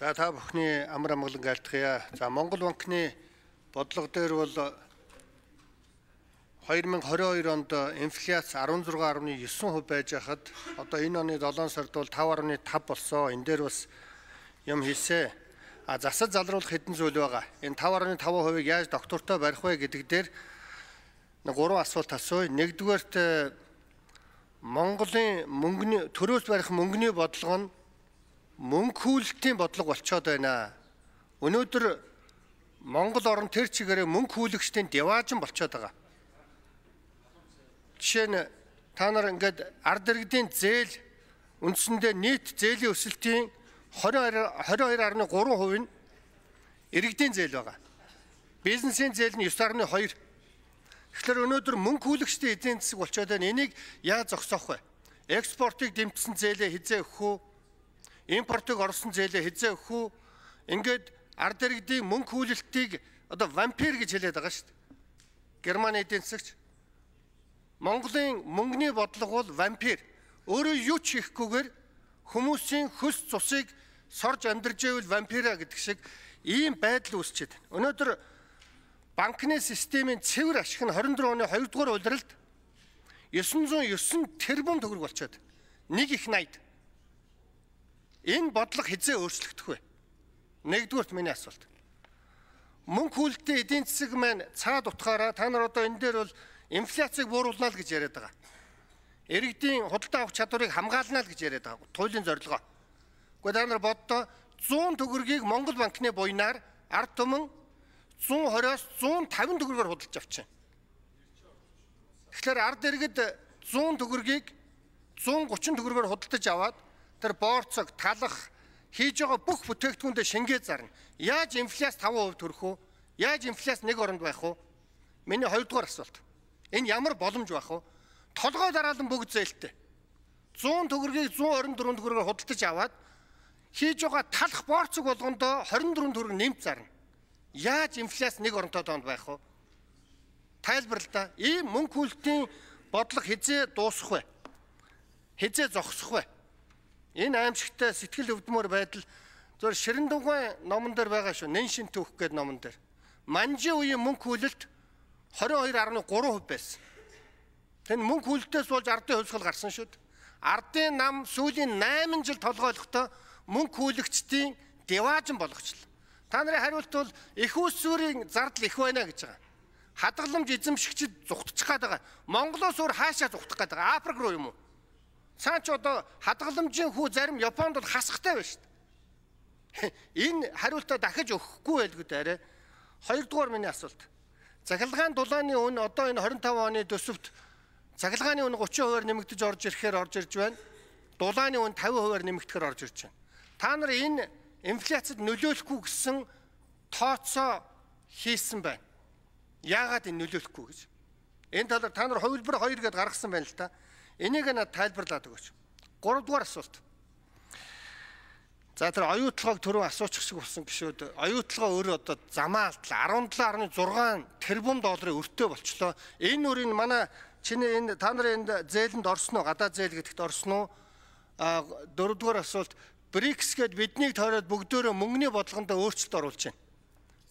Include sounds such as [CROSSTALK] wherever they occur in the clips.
За та бүхний амар амгалан айлтгая. За Монгол банкны бодлого дээр бол 2022 онд инфляц 16.9% байж хахад одоо энэ оны 7 сард бол 5.5 болсон. Энд дээр бас юм хийсэ. А засал залруулах хэдэн зүйл байгаа. Энэ 5.5%-ыг яаж доктортой барих вэ гэдэг дээр нэг гурван асуулт асууя. Нэгдүгээрт э, Монголын мөнгөний төрөөс барих мөнгөний бодлого нь мөнгө хүлтийн бодлого болчоод байна. Өнөөдөр Монгол орн тэр чигээрээ мөнгө хүлэгчдийн деваажн болчоод байгаа. Жишээ нь та нар ингээд ард иргэдийн зээл үндсэндээ нийт зээлийн өсөлтийн 22 22.3% нь иргэдийн зээл байгаа. Бизнесийн зээл нь 9.2. Тэгэхээр өнөөдөр мөнгө хүлэгчдийн эзэн засаг болчоод байна. Энийг яаж зогсоох вэ? Экспортыг дэмжсэн зээлээ хизээ өгөх үү? импортыг орсон зээлээ хязээ өгөх үү? Ингээд ард иргэдийн мөнгө хүлээлтийг одоо вампир гэж хэлээд байгаа шүү дээ. Германы эдийн засагч Монголын мөнгөний бодлого бол вампир. Өөрөө юу ч хийхгүйгээр хүмүүсийн хөс цусыг сорж амдирж ивэл вампира гэдэг шиг ийм байдал үүсчээд байна. Өнөөдөр банкны системийн цэвэр ашиг нь 24 оны 2 дугаар улиралд 909 тэрбум төгрөг болчиход. Нэг их найд. Энэ бодлого хизээ өөрчлөгдөх вэ? Нэгдүгürt миний асуулт. Мөнгө хүлдээ эдийн засаг маань цаад утгаараа та нар одоо энэ дээр бол инфляцийг бууруулна л гэж яриад байгаа. Иргэдийн худалдаа авах чадварыг хамгаална л гэж яриад байгаа. Туйлын зорилгоо. Гэхдээ та нар боддоо 100 төгрөгийг Монгол банкны буйнаар ард түмэн 120-оос 150 төгрөгөөр худалдаж авчихна. Тэгэхээр ард иргэд 100 төгрөгийг 130 төгрөгөөр худалдаж аваад тэр боорцог талах хийж байгаа бүх бүтээгдэхүүндээ шингээ зарна. Яаж инфляц 5% төрөх вэ? Яаж инфляц нэг оронд байх вэ? Миний хоёрдугаар асуулт. Энэ ямар боломж байх вэ? Толгой дараалан бүгд зээлтэй. 100 төгрөгийг 124 төгрөгөөр худалдаж аваад хийж байгаа талах борцог болгондоо 24 төгрөг нэмж зарна. Яаж инфляц нэг оронтой тоонд байх вэ? Тайлбарлал да. Ийм мөнгө хүлтийн бодлого хизээ дуусах вэ? Хизээ зогсох вэ? Энэ аимшигтай сэтгэл өвдмөр байдал зөв ширэн дугуй номон дээр байгаа шүү. Нэн шин түүх гэдэг номон дээр. Манжин үеийн мөнгө хүлэлт 22.3% байсан. Тэгвэл мөнгө хүлэлтээс болж ардын хувьсгал гарсан шүү дээ. Ардын нам сүүлийн 8 жил толгойлохдоо мөнгө хүлэгчдийн деваажн болгочлоо. Та нарын хариулт бол их усүрийн зардал их байна гэж байгаа. Хадгаламж эзэмшигчд зүгтчих гээд байгаа. Монголоос өөр хаашаа зүгтэх гээд байгаа? Африк руу юм уу? цаа ч одоо хадгаламжийн хүү зарим Японд бол хасахтай байна шүү дээ. [LAUGHS] Энэ хариултаа дахиж өгөхгүй байлгүй дээрээ. Хоёрдугаар миний асуулт. Захилгааны дулааны үн одоо энэ 25 оны төсөвт захилгааны үн 30%-аар нэмэгдэж орж ирэхээр орж ирж байна. Дулааны үн 50%-аар нэмэгдэхээр орж ирж байна. Та нар энэ инфляцид нөлөөлөхгүй гэсэн тооцоо хийсэн байна. Яагаад энэ нөлөөлөхгүй гэж? Энэ талаар та нар хувилбар 2 гэдээ гаргасан байна л та. Энийг надад тайлбарлаад өгөөч. 3 дугаар асуулт. За тэр оюутлогоог түрүү асуучих шиг болсон гişүүд оюутлогоо өөрөө одоо замаа алдлаа 17.6 тэрбум долларын өртөө болчлоо. Энэ үрийн манай чиний энэ та нарын энд зээлэнд орсон уу? Гадаа зээл гэдэгт орсон уу? А дөрөвдүгээр асуулт БРИКС гээд биднийг тойроод бүгдөө мөнгөний бодлогонд өөрчлөлт оруулж байна.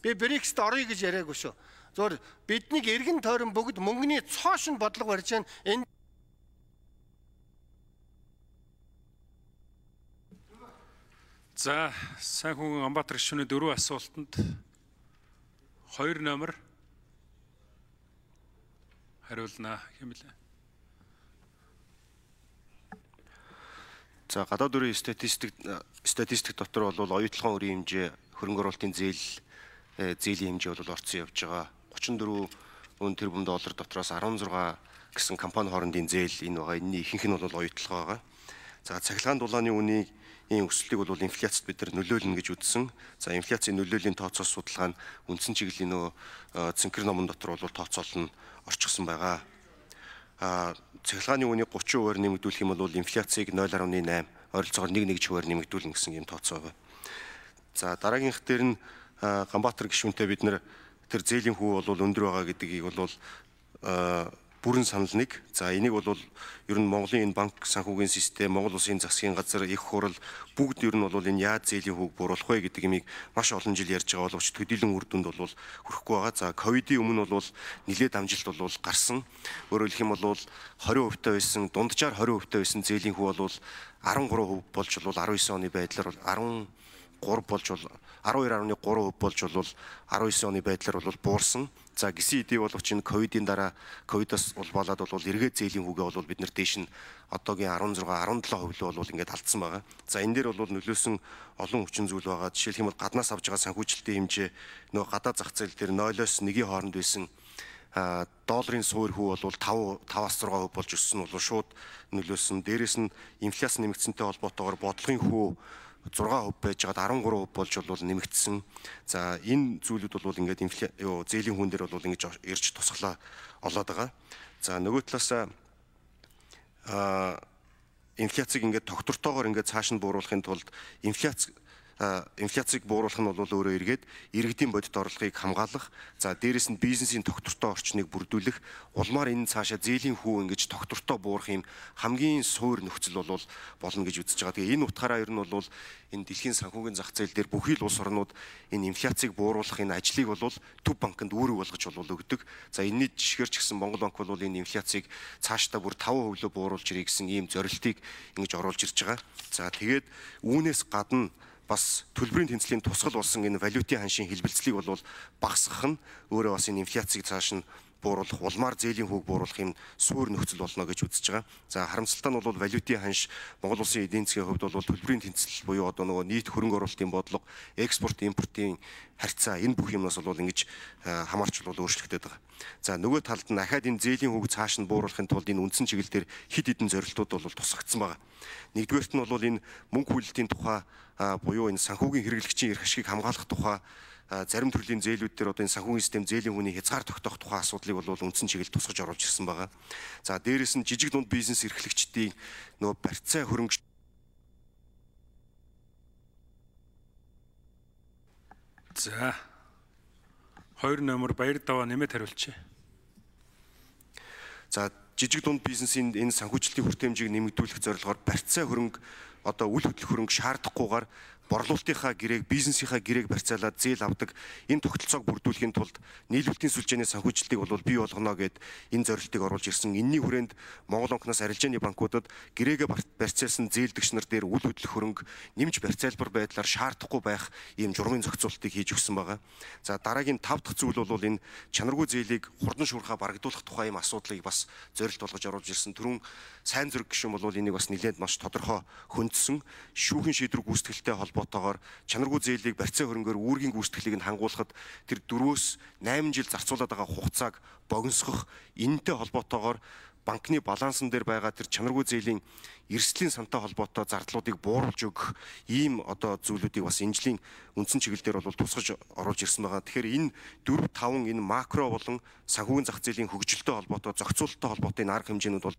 Би БРИКСд орё гэж яриаггүй шүү. Зүгээр биднийг эргэн тойрон бүгд мөнгөний цоошин бодлого барьж байна. Энд За сайхан Амбаатар гишүүний дөрвөн асуултанд 2 номер хариулна хэмлээ. За гадаад өрийн статистик статистик дотор бол оюутлогын өрийн хэмжээ хөрөнгө оруулалтын зээл э, зээлийн хэмжээ бол орцсон явж байгаа. 34 өн тэрбум доллар дотроос 16 гэсэн компани хоорондын зээл энэ байгаа. Энэний ихэнх нь бол оюутлого байгаа. За цахилгаан дулааны үнийг ийм өсөлтийг бол инфляцид бид нар нөлөөлнө гэж үзсэн. За инфляцийн нөлөөллийн тооцоол судалгаа нь үндсэн чиглэлийн нөө цэнхэр номон дотор бол тооцоол нь орчихсон байгаа. А цахилгааны үнийг 30% нэмэгдүүлэх юм бол инфляцийг 0.8 ойролцоогоор 1.1 хувиар нэмэгдүүлнэ гэсэн ийм тооцоо байна. За дараагийнх дээр нь Ганбаатар гишүүнтэй бид нэр тэр зээлийн хүү бол өндөр байгаа гэдгийг бол бүрэн санал нэг. За энийг бол ер нь Монголын энэ банк санхүүгийн систем, Монгол улсын засгийн газар, их хурал бүгд ер нь бол энэ яад зээлийн хүүг буруулах вэ гэдэг имийг маш олон жил ярьж байгаа боловч төдийлөн үр дүнд бол хүрэхгүй байгаа. За ковидын өмнө бол нэлээд амжилт бол гарсан. Өөрөөр хэлэх юм бол 20% та байсан, дунджаар 20% та байсан зээлийн хүү бол 13% болж бол 19 оны байдлаар бол 13 болж бол 12.3% болж бол 19 оны байдлаар бол буурсан. За гисэн хэдий боловч энэ ковидын дараа ковидос бол болоод бол эргээд зээлийн хүүгээ бол бид нар дээш нь одоогийн 16 17% л бол ингээд алдсан байгаа. За энэ дээр бол нөлөөсөн олон хүчин зүйл байгаа. Жишээлх юм бол гаднаас авж байгаа санхүүжилтийн хэмжээ нөгөө гадаа зах зээл дээр 0-оос 1-ийн хооронд байсан долларын суур хүү бол 5 5-6% болж өссөн бол шууд нөлөөсөн. Дээрээс нь инфляци нэмэгдсэнтэй холбоотойгоор бодлогын хүү 6% байж байгаад 13% болж бол нэмэгдсэн. За энэ зүйлүүд бол ингээд юу зээлийн хүн дээр бол ингэж ирж тусглаа олоод байгаа. За нөгөө талаас аа инфляцийг ингээд тогтвортойгоор ингээд цааш нь бууруулахын тулд инфляци инфляцийг бууруулах нь бол өөрөө эргээд иргэдийн бодит орлогыг хамгаалах за дээрэс нь бизнесийн тогтвортой орчныг бүрдүүлэх улмаар энэ цаашаа зээлийн хүү ингэж тогтвортой буурах юм хамгийн суур нөхцөл бол болно гэж үзэж байгаа. Тэгээ энэ утгаараа ер нь бол энэ дэлхийн санхүүгийн зах зээл дээр бүхий л улс орнууд энэ инфляцийг бууруулах энэ ажлыг бол төв банкнд үүрэг болгож болов өгдөг. За энэний жишгээр ч гэсэн Монгол банк бол энэ инфляцийг цаашдаа бүр 5% лөө бууруулж ирэх гэсэн ийм зорилтыг ингэж оруулж ирж байгаа. За тэгээд үүнээс гадна бас төлбөрийн тэнцлийн тусгал болсон энэ валютын ханшийн хэлбэлцлийг бол багасгах нь өөрөө бас энэ инфляцийг цааш нь бууруулах улмаар зээлийн хүүг бууруулах юм суур нөхцөл болно гэж үзэж байгаа. За харамсалтай нь бол валютын ханш Монгол улсын эдийн засгийн хувьд бол төлбөрийн тэнцэл буюу одоо нөгөө нийт хөрөнгө оруулалтын бодлого экспорт импортын харьцаа энэ бүх юмнаас бол ингэж э, хамаарч бол өөрчлөгдөд байгаа. За нөгөө талд нь ахаад энэ зээлийн хөвг цааш нь бууруулахын тулд энэ үндсэн чиглэл дээр хид хідэн зорилтууд бол тусгагдсан байгаа. Нэгдүгээрт нь бол энэ мөнгө хүлээлтийн тухай буюу энэ санхүүгийн хэрэглэгчийн эрх ашгийг хамгаалах тухай зарим төрлийн зээлүүд дээр одоо энэ санхүүгийн систем зээлийн хүний хязгаар тогтоох тухай асуудлыг бол үндсэн чиглэлд тусгаж оруулж ирсэн байгаа. За дээрэс нь жижиг дунд бизнес эрхлэгчдийн нөгөө барьцаа хөрөнгө За 2 номер баяр даваа нэмэт хариулчихъя. За жижиг дунд бизнесийн энэ санхүүжилтийн хүртээмжийг нэмэгдүүлэх зорилгоор барьцаа хөрөнгө одоо үл хөдлөх хөрөнгө шаардахгүйгээр борлуулалтынхаа гэрээг бизнесийнхаа гэрээг барьцаалаад зээл авдаг энэ тогтолцоог бүрдүүлэхийн тулд нийлүүлэлтийн сүлжээний санхүүжилтийг бол бий болгоно гэд энэ зорилтыг оруулж ирсэн. Энийний хүрээнд Монгол банкнаас арилжааны банкудад гэрээгээ барьцаалсан зээлдэгч нар дээр үл хөдлөх хөрөнгө нэмж барьцаалбар байдлаар шаардахгүй байх ийм журмын зохицуултыг хийж өгсөн байгаа. За дараагийн 5 дахь зүйл бол энэ чанаргүй зээлийг хурдан шуурхаа барагдуулах тухай ийм асуудлыг бас зорилт болгож оруулж ирсэн. Төрүн сайн зэрэг гишүүн бол энийг бас нэлээд маш тодорхой хүн хөндөсөн шүүхэн шийдвэр гүйцэтгэлтэй холбоотойгоор чанаргүй зээлийг барьцаа хөрөнгөөр үүргийн гүйцэтгэлийг нь хангуулахад тэр 4-өөс 8 жил зарцуулаад байгаа хугацааг богиносгох энэтэй холбоотойгоор банкны балансан дээр байгаа тэр чанаргүй зээлийн эрслийн сантай холбоотой зардлуудыг бууруулж өгөх ийм одоо зүйлүүдийг бас энэ жилийн үндсэн чиглэлээр бол тусгаж оруулж ирсэн байгаа. Тэгэхээр энэ 4 5 энэ макро болон санхүүгийн зах зээлийн хөгжилтэй холбоотой зохицуулалттай холбоотой энэ арга хэмжээнүүд бол